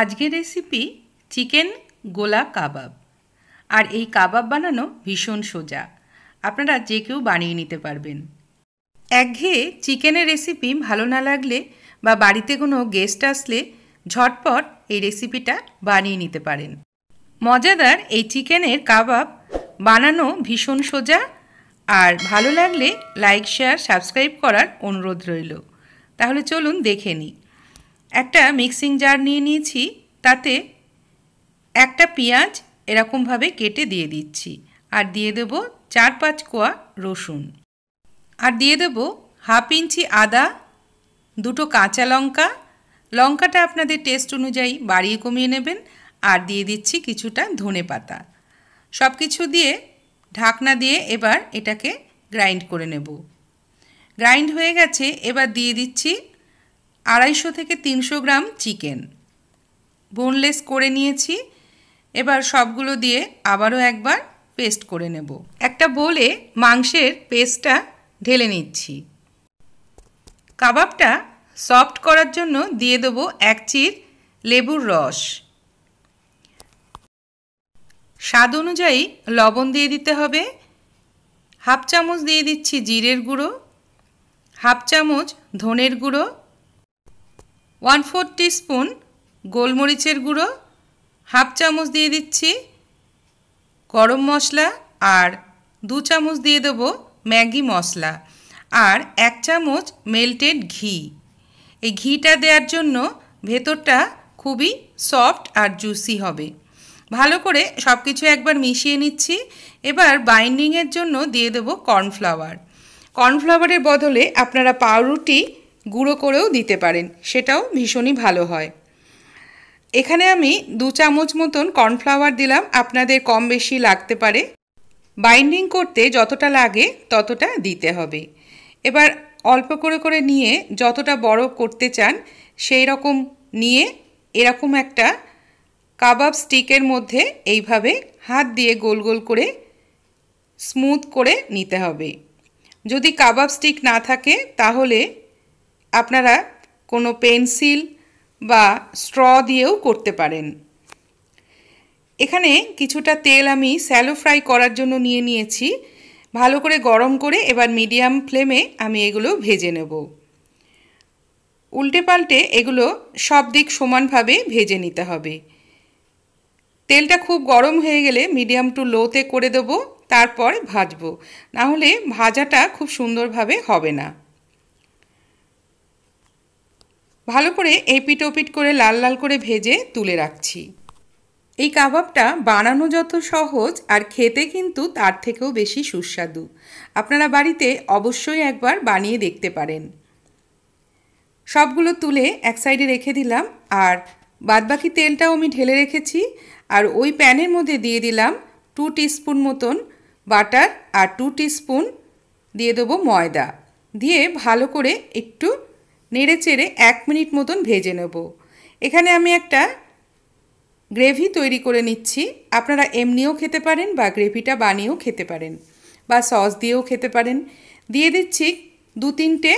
আজকের recipe chicken গোলা কাবাব আর এই কাবাব বানানো ভীষণ সোজা আপনারা যে কেউ বানিয়ে নিতে পারবেন একঘেয়ে চিকেনের রেসিপি ভালো না লাগলে বা বাড়িতে কোনো গেস্ট আসলে ঝটপট এই রেসিপিটা বানিয়ে নিতে পারেন মজাদার এই চিকেনের কাবাব বানানো ভীষণ সোজা আর ভালো লাগলে লাইক শেয়ার সাবস্ক্রাইব করার অনুরোধ রইল তাহলে চলুন দেখে নিই একটা মিক্সিং জার নিয়ে নিয়েছি তাতে একটা পেঁয়াজ এরকমভাবে কেটে দিয়ে দিচ্ছি আর দিয়ে দেব চার পাঁচ কোয়া রসুন আর দিয়ে দেব হাফ ইঞ্চি আদা দুটো কাঁচা লঙ্কা লঙ্কাটা আপনাদের টেস্ট অনুযায়ী বাড়িয়ে কমিয়ে নেবেন আর দিয়ে দিচ্ছি কিছুটা ধনে পাতা সব কিছু দিয়ে ঢাকনা দিয়ে এবার এটাকে গ্রাইন্ড করে নেব গ্রাইন্ড হয়ে গেছে এবার দিয়ে দিচ্ছি আড়াইশো থেকে তিনশো গ্রাম চিকেন বোনলেস করে নিয়েছি এবার সবগুলো দিয়ে আবারও একবার পেস্ট করে নেব একটা বোলে মাংসের পেস্টটা ঢেলে নিচ্ছি কাবাবটা সফট করার জন্য দিয়ে দেবো এক চির লেবুর রস স্বাদ অনুযায়ী লবণ দিয়ে দিতে হবে হাফ চামচ দিয়ে দিচ্ছি জিরের গুঁড়ো হাফ চামচ ধনের গুঁড়ো ওয়ান ফোর স্পুন গোলমরিচের গুঁড়ো হাফ চামচ দিয়ে দিচ্ছি গরম মশলা আর দু চামচ দিয়ে দেবো ম্যাগি মশলা আর এক চামচ মেল্টেড ঘি এই ঘিটা দেওয়ার জন্য ভেতরটা খুবই সফট আর জুসি হবে ভালো করে সব কিছু একবার মিশিয়ে নিচ্ছি এবার বাইন্ডিংয়ের জন্য দিয়ে দেবো কর্নফ্লাওয়ার কর্নফ্লাওয়ারের বদলে আপনারা পাউরুটি গুঁড়ো করেও দিতে পারেন সেটাও ভীষণই ভালো হয় এখানে আমি দু চামচ মতন কর্নফ্লাওয়ার দিলাম আপনাদের কম বেশি লাগতে পারে বাইন্ডিং করতে যতটা লাগে ততটা দিতে হবে এবার অল্প করে করে নিয়ে যতটা বড় করতে চান সেই রকম নিয়ে এরকম একটা কাবাব স্টিকের মধ্যে এইভাবে হাত দিয়ে গোল গোল করে স্মুথ করে নিতে হবে যদি কাবাব স্টিক না থাকে তাহলে আপনারা কোনো পেন্সিল বা স্ট্র দিয়েও করতে পারেন এখানে কিছুটা তেল আমি স্যালো ফ্রাই করার জন্য নিয়ে নিয়েছি ভালো করে গরম করে এবার মিডিয়াম ফ্লেমে আমি এগুলো ভেজে নেব উল্টে পাল্টে এগুলো সব দিক সমানভাবে ভেজে নিতে হবে তেলটা খুব গরম হয়ে গেলে মিডিয়াম টু লোতে করে দেবো তারপর ভাজবো নাহলে ভাজাটা খুব সুন্দরভাবে হবে না ভালো করে এপিট ওপিট করে লাল লাল করে ভেজে তুলে রাখছি এই কাবাবটা বানানো যত সহজ আর খেতে কিন্তু তার থেকেও বেশি সুস্বাদু আপনারা বাড়িতে অবশ্যই একবার বানিয়ে দেখতে পারেন সবগুলো তুলে এক সাইডে রেখে দিলাম আর বাদবাকি তেলটাও আমি ঢেলে রেখেছি আর ওই প্যানের মধ্যে দিয়ে দিলাম টু স্পুন মতন বাটার আর টু স্পুন দিয়ে দেবো ময়দা দিয়ে ভালো করে একটু নেড়ে চেড়ে এক মিনিট মতন ভেজে নেব এখানে আমি একটা গ্রেভি তৈরি করে নিচ্ছি আপনারা এমনিও খেতে পারেন বা গ্রেভিটা বানিয়েও খেতে পারেন বা সস দিয়েও খেতে পারেন দিয়ে দিচ্ছি দু তিনটে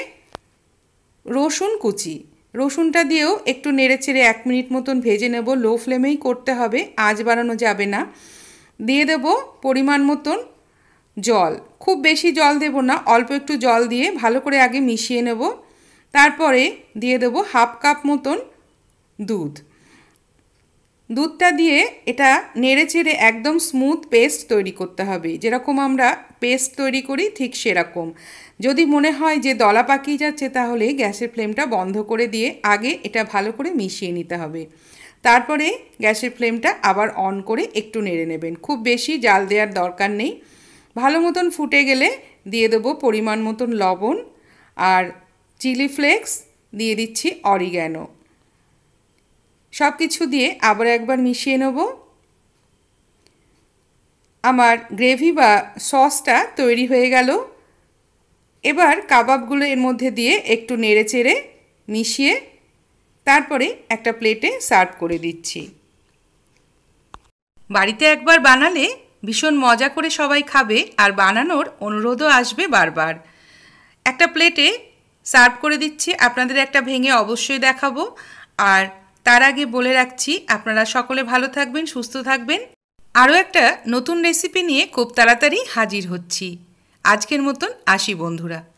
রসুন কুচি রসুনটা দিয়েও একটু নেড়েচেড়ে এক মিনিট মতন ভেজে নেব লো ফ্লেমেই করতে হবে আঁচ বাড়ানো যাবে না দিয়ে দেব পরিমাণ মতন জল খুব বেশি জল দেব না অল্প একটু জল দিয়ে ভালো করে আগে মিশিয়ে নেব তারপরে দিয়ে দেব হাফ কাপ মতন দুধ দুধটা দিয়ে এটা নেড়ে চেড়ে একদম স্মুথ পেস্ট তৈরি করতে হবে যেরকম আমরা পেস্ট তৈরি করি ঠিক সেরকম যদি মনে হয় যে দলা পাকিয়ে যাচ্ছে তাহলে গ্যাসের ফ্লেমটা বন্ধ করে দিয়ে আগে এটা ভালো করে মিশিয়ে নিতে হবে তারপরে গ্যাসের ফ্লেমটা আবার অন করে একটু নেড়ে নেবেন খুব বেশি জাল দেওয়ার দরকার নেই ভালো মতন ফুটে গেলে দিয়ে দেবো পরিমাণ মতন লবণ আর চিলি ফ্লেক্স দিয়ে দিচ্ছি অরিগ্যানো সব কিছু দিয়ে আবার একবার মিশিয়ে নেব আমার গ্রেভি বা সসটা তৈরি হয়ে গেল এবার কাবাবগুলো এর মধ্যে দিয়ে একটু নেড়ে চেড়ে মিশিয়ে তারপরে একটা প্লেটে সার্ভ করে দিচ্ছি বাড়িতে একবার বানালে ভীষণ মজা করে সবাই খাবে আর বানানোর অনুরোধও আসবে বারবার একটা প্লেটে সার্ভ করে দিচ্ছি আপনাদের একটা ভেঙে অবশ্যই দেখাবো আর তার আগে বলে রাখছি আপনারা সকলে ভালো থাকবেন সুস্থ থাকবেন আরও একটা নতুন রেসিপি নিয়ে খুব তাড়াতাড়ি হাজির হচ্ছি আজকের মতন আসি বন্ধুরা